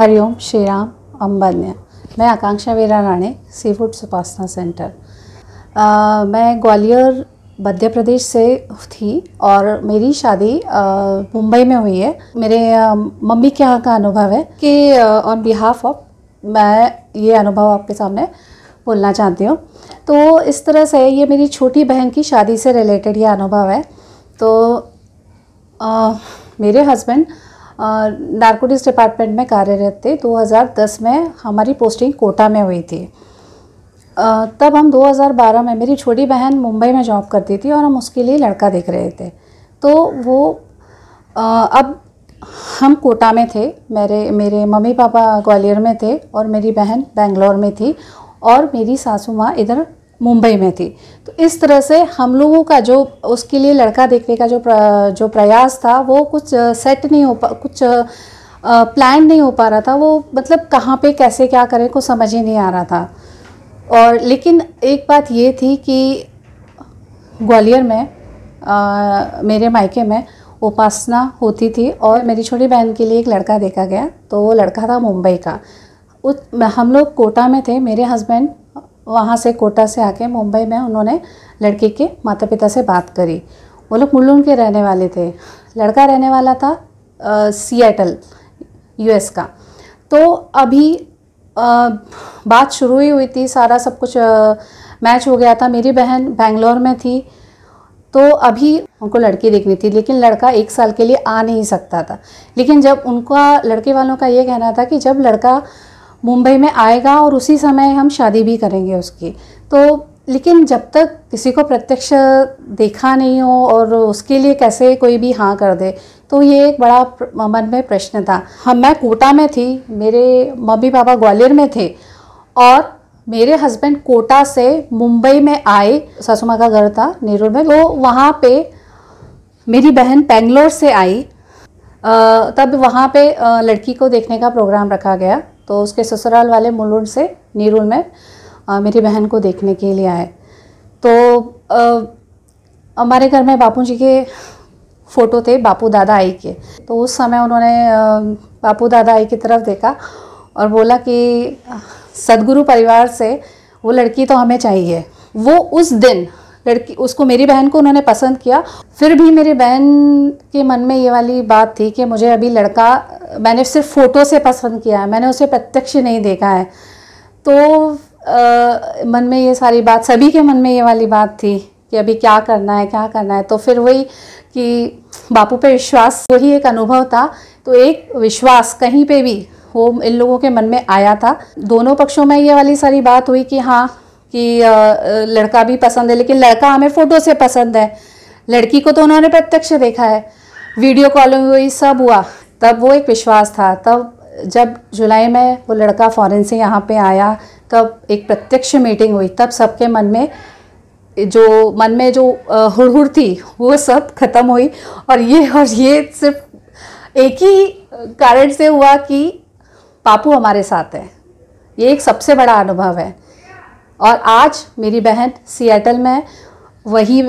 हरिओम श्री राम अम्बान्या मैं आकांक्षा वीरा राणे सी फूड सुपासना सेंटर आ, मैं ग्वालियर मध्य प्रदेश से थी और मेरी शादी मुंबई में हुई है मेरे मम्मी के यहाँ का अनुभव है कि ऑन बिहाफ ऑफ मैं ये अनुभव आपके सामने बोलना चाहती हूँ तो इस तरह से ये मेरी छोटी बहन की शादी से रिलेटेड ये अनुभव है तो आ, मेरे हस्बैंड नारकोटिक्स डिपार्टमेंट में कार्यरत थे 2010 में हमारी पोस्टिंग कोटा में हुई थी तब हम 2012 में मेरी छोटी बहन मुंबई में जॉब करती थी और हम उसके लिए लड़का देख रहे थे तो वो अब हम कोटा में थे मेरे मेरे मम्मी पापा ग्वालियर में थे और मेरी बहन बेंगलोर में थी और मेरी सासू माँ इधर मुंबई में थी तो इस तरह से हम लोगों का जो उसके लिए लड़का देखने का जो प्र, जो प्रयास था वो कुछ सेट नहीं हो पा कुछ प्लान नहीं हो पा रहा था वो मतलब कहाँ पे कैसे क्या करें को समझ ही नहीं आ रहा था और लेकिन एक बात ये थी कि ग्वालियर में आ, मेरे मायके में उपासना होती थी और मेरी छोटी बहन के लिए एक लड़का देखा गया तो वो लड़का था मुंबई का उस हम लोग कोटा में थे मेरे हस्बैंड वहाँ से कोटा से आके मुंबई में उन्होंने लड़के के माता पिता से बात करी वो लोग मुल्लून के रहने वाले थे लड़का रहने वाला था सिएटल यूएस का तो अभी आ, बात शुरू ही हुई थी सारा सब कुछ आ, मैच हो गया था मेरी बहन बेंगलोर में थी तो अभी उनको लड़की देखनी थी लेकिन लड़का एक साल के लिए आ नहीं सकता था लेकिन जब उनका लड़के वालों का ये कहना था कि जब लड़का मुंबई में आएगा और उसी समय हम शादी भी करेंगे उसकी तो लेकिन जब तक किसी को प्रत्यक्ष देखा नहीं हो और उसके लिए कैसे कोई भी हाँ कर दे तो ये एक बड़ा मन में प्रश्न था हम मैं कोटा में थी मेरे मम्मी पापा ग्वालियर में थे और मेरे हस्बैंड कोटा से मुंबई में आए ससुमा का घर था नेरूर में वो तो वहाँ पे मेरी बहन बेंगलोर से आई तब वहाँ पे लड़की को देखने का प्रोग्राम रखा गया तो उसके ससुराल वाले मुलुंड से नीरुल में आ, मेरी बहन को देखने के लिए आए तो आ, हमारे घर में बापू जी के फ़ोटो थे बापू दादा आई के तो उस समय उन्होंने बापू दादा आई की तरफ देखा और बोला कि सदगुरु परिवार से वो लड़की तो हमें चाहिए वो उस दिन लड़की उसको मेरी बहन को उन्होंने पसंद किया फिर भी मेरी बहन के मन में ये वाली बात थी कि मुझे अभी लड़का मैंने सिर्फ फ़ोटो से पसंद किया है मैंने उसे प्रत्यक्ष नहीं देखा है तो आ, मन में ये सारी बात सभी के मन में ये वाली बात थी कि अभी क्या करना है क्या करना है तो फिर वही कि बापू पे विश्वास वही एक अनुभव था तो एक विश्वास कहीं पे भी वो इन लोगों के मन में आया था दोनों पक्षों में ये वाली सारी बात हुई कि हाँ कि लड़का भी पसंद है लेकिन लड़का हमें फ़ोटो से पसंद है लड़की को तो उन्होंने प्रत्यक्ष देखा है वीडियो कॉलिंग हुई सब हुआ तब वो एक विश्वास था तब जब जुलाई में वो लड़का फॉरेन से यहाँ पे आया तब एक प्रत्यक्ष मीटिंग हुई तब सबके मन में जो मन में जो हुड़हुड़ थी वो सब ख़त्म हुई और ये और ये सिर्फ एक ही कारण से हुआ कि पापू हमारे साथ हैं ये एक सबसे बड़ा अनुभव है और आज मेरी बहन सियाटल में है वहीं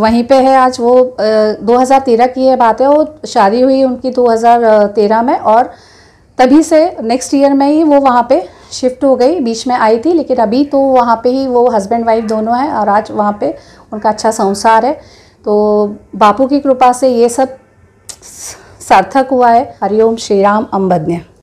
वहीं पे है आज वो आ, 2013 की ये बात है वो शादी हुई उनकी 2013 में और तभी से नेक्स्ट ईयर में ही वो वहाँ पे शिफ्ट हो गई बीच में आई थी लेकिन अभी तो वहाँ पे ही वो हस्बैंड वाइफ दोनों हैं और आज वहाँ पे उनका अच्छा संसार है तो बापू की कृपा से ये सब सार्थक हुआ है हरिओम श्री राम अम्बज्ञा